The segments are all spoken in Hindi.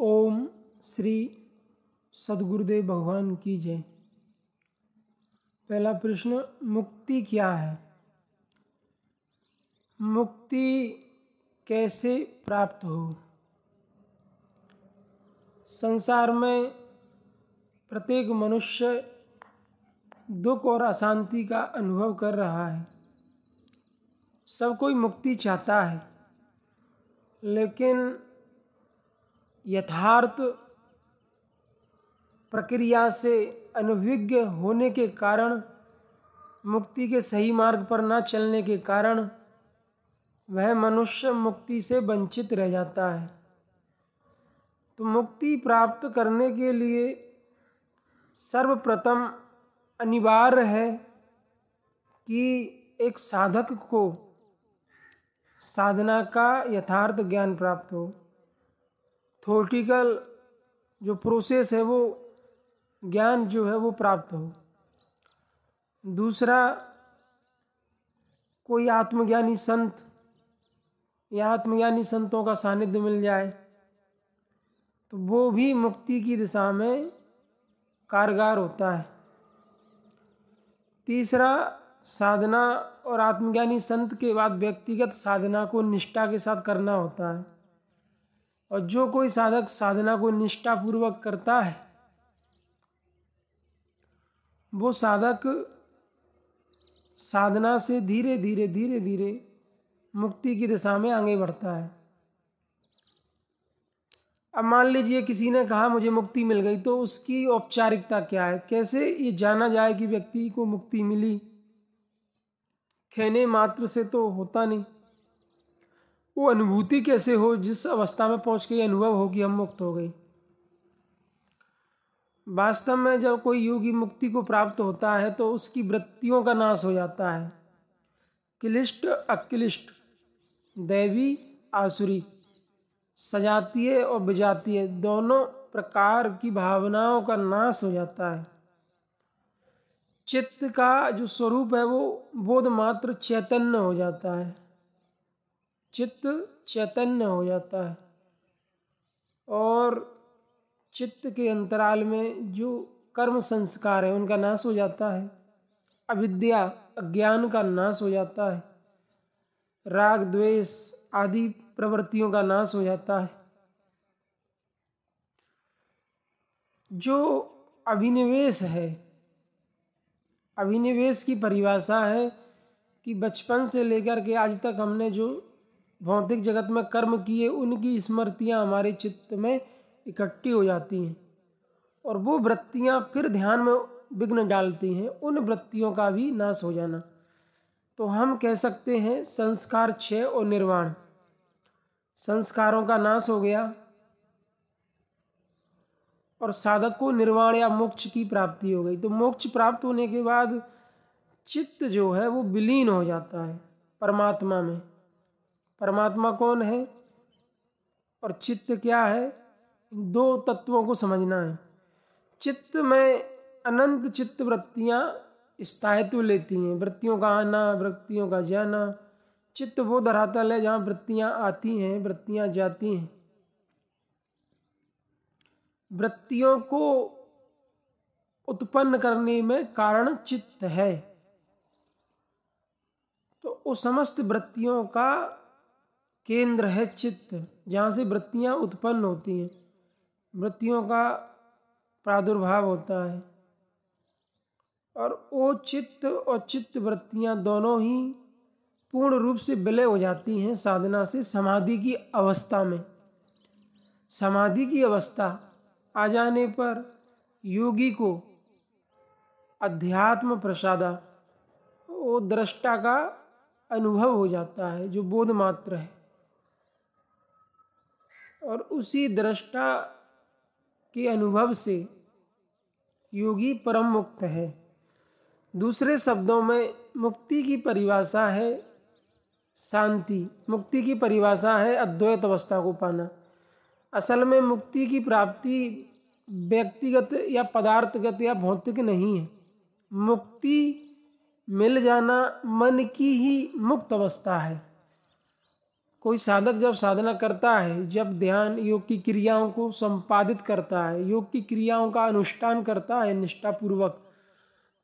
ओम श्री सदगुरुदेव भगवान की जय पहला प्रश्न मुक्ति क्या है मुक्ति कैसे प्राप्त हो संसार में प्रत्येक मनुष्य दुख और अशांति का अनुभव कर रहा है सब कोई मुक्ति चाहता है लेकिन यथार्थ प्रक्रिया से अनुभिज्ञ होने के कारण मुक्ति के सही मार्ग पर न चलने के कारण वह मनुष्य मुक्ति से वंचित रह जाता है तो मुक्ति प्राप्त करने के लिए सर्वप्रथम अनिवार्य है कि एक साधक को साधना का यथार्थ ज्ञान प्राप्त हो थॉटिकल जो प्रोसेस है वो ज्ञान जो है वो प्राप्त हो दूसरा कोई आत्मज्ञानी संत या आत्मज्ञानी संतों का सानिध्य मिल जाए तो वो भी मुक्ति की दिशा में कारगर होता है तीसरा साधना और आत्मज्ञानी संत के बाद व्यक्तिगत साधना को निष्ठा के साथ करना होता है और जो कोई साधक साधना को निष्ठापूर्वक करता है वो साधक साधना से धीरे धीरे धीरे धीरे मुक्ति की दिशा में आगे बढ़ता है अब मान लीजिए किसी ने कहा मुझे मुक्ति मिल गई तो उसकी औपचारिकता क्या है कैसे ये जाना जाए कि व्यक्ति को मुक्ति मिली खेने मात्र से तो होता नहीं वो अनुभूति कैसे हो जिस अवस्था में पहुंच के अनुभव हो कि हम मुक्त हो गए वास्तव में जब कोई योगी मुक्ति को प्राप्त होता है तो उसकी वृत्तियों का नाश हो जाता है क्लिष्ट अक्लिष्ट दैवी आसुरी सजातीय और विजातीय दोनों प्रकार की भावनाओं का नाश हो जाता है चित्त का जो स्वरूप है वो बोध मात्र चैतन्य हो जाता है चित्त चैतन्य हो जाता है और चित्त के अंतराल में जो कर्म संस्कार है उनका नाश हो जाता है अविद्या अज्ञान का नाश हो जाता है राग द्वेष आदि प्रवृत्तियों का नाश हो जाता है जो अभिनिवेश है अभिनिवेश की परिभाषा है कि बचपन से लेकर के आज तक हमने जो भौतिक जगत में कर्म किए उनकी स्मृतियाँ हमारे चित्त में इकट्ठी हो जाती हैं और वो वृत्तियाँ फिर ध्यान में विघ्न डालती हैं उन वृत्तियों का भी नाश हो जाना तो हम कह सकते हैं संस्कार क्षय और निर्वाण संस्कारों का नाश हो गया और साधक को निर्वाण या मोक्ष की प्राप्ति हो गई तो मोक्ष प्राप्त होने के बाद चित्त जो है वो विलीन हो जाता है परमात्मा में परमात्मा कौन है और चित्त क्या है इन दो तत्वों को समझना है चित्त में अनंत चित्त वृत्तियाँ स्थायित्व लेती हैं वृत्तियों का आना वृत्तियों का जाना चित्त वो धरातल है जहाँ वृत्तियाँ आती हैं वृत्तियाँ जाती हैं वृत्तियों को उत्पन्न करने में कारण चित्त है तो उस समस्त वृत्तियों का केंद्र है चित्त जहाँ से वृत्तियाँ उत्पन्न होती हैं वृत्तियों का प्रादुर्भाव होता है और वो चित्त और चित्त वृत्तियाँ दोनों ही पूर्ण रूप से विलय हो जाती हैं साधना से समाधि की अवस्था में समाधि की अवस्था आ जाने पर योगी को अध्यात्म प्रसादा वो दृष्टा का अनुभव हो जाता है जो बोध मात्र है और उसी दृष्टा के अनुभव से योगी परम मुक्त है दूसरे शब्दों में मुक्ति की परिभाषा है शांति मुक्ति की परिभाषा है अद्वैत अवस्था को पाना असल में मुक्ति की प्राप्ति व्यक्तिगत या पदार्थगत या भौतिक नहीं है मुक्ति मिल जाना मन की ही मुक्त अवस्था है कोई साधक जब साधना करता है जब ध्यान योग की क्रियाओं को संपादित करता है योग की क्रियाओं का अनुष्ठान करता है निष्ठापूर्वक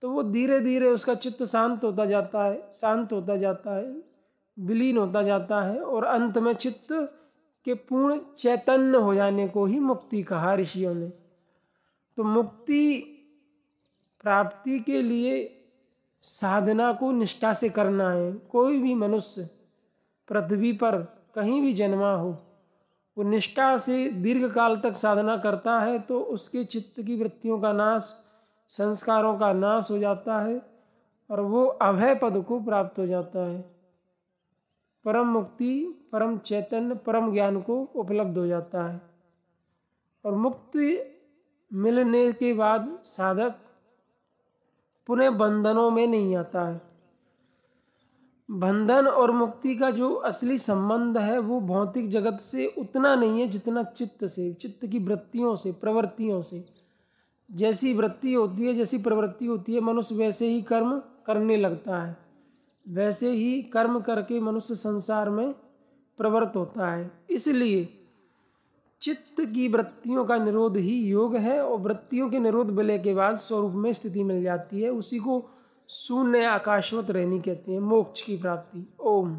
तो वो धीरे धीरे उसका चित्त शांत होता जाता है शांत होता जाता है विलीन होता जाता है और अंत में चित्त के पूर्ण चैतन्य हो जाने को ही मुक्ति कहा ऋषियों ने तो मुक्ति प्राप्ति के लिए साधना को निष्ठा से करना है कोई भी मनुष्य पृथ्वी पर कहीं भी जन्मा हो वो निष्ठा से दीर्घ काल तक साधना करता है तो उसके चित्त की वृत्तियों का नाश संस्कारों का नाश हो जाता है और वो अभय पद को प्राप्त हो जाता है परम मुक्ति परम चैतन्य परम ज्ञान को उपलब्ध हो जाता है और मुक्ति मिलने के बाद साधक पुनः बंधनों में नहीं आता है बंधन और मुक्ति का जो असली संबंध है वो भौतिक जगत से उतना नहीं है जितना चित्त से चित्त की वृत्तियों से प्रवृत्तियों से जैसी वृत्ति होती है जैसी प्रवृत्ति होती है मनुष्य वैसे ही कर्म करने लगता है वैसे ही कर्म करके मनुष्य संसार में प्रवृत्त होता है इसलिए चित्त की वृत्तियों का निरोध ही योग है और वृत्तियों के निरोध विलय के बाद स्वरूप में स्थिति मिल जाती है उसी को शून्य आकाशवत रहनी कहते हैं मोक्ष की प्राप्ति ओम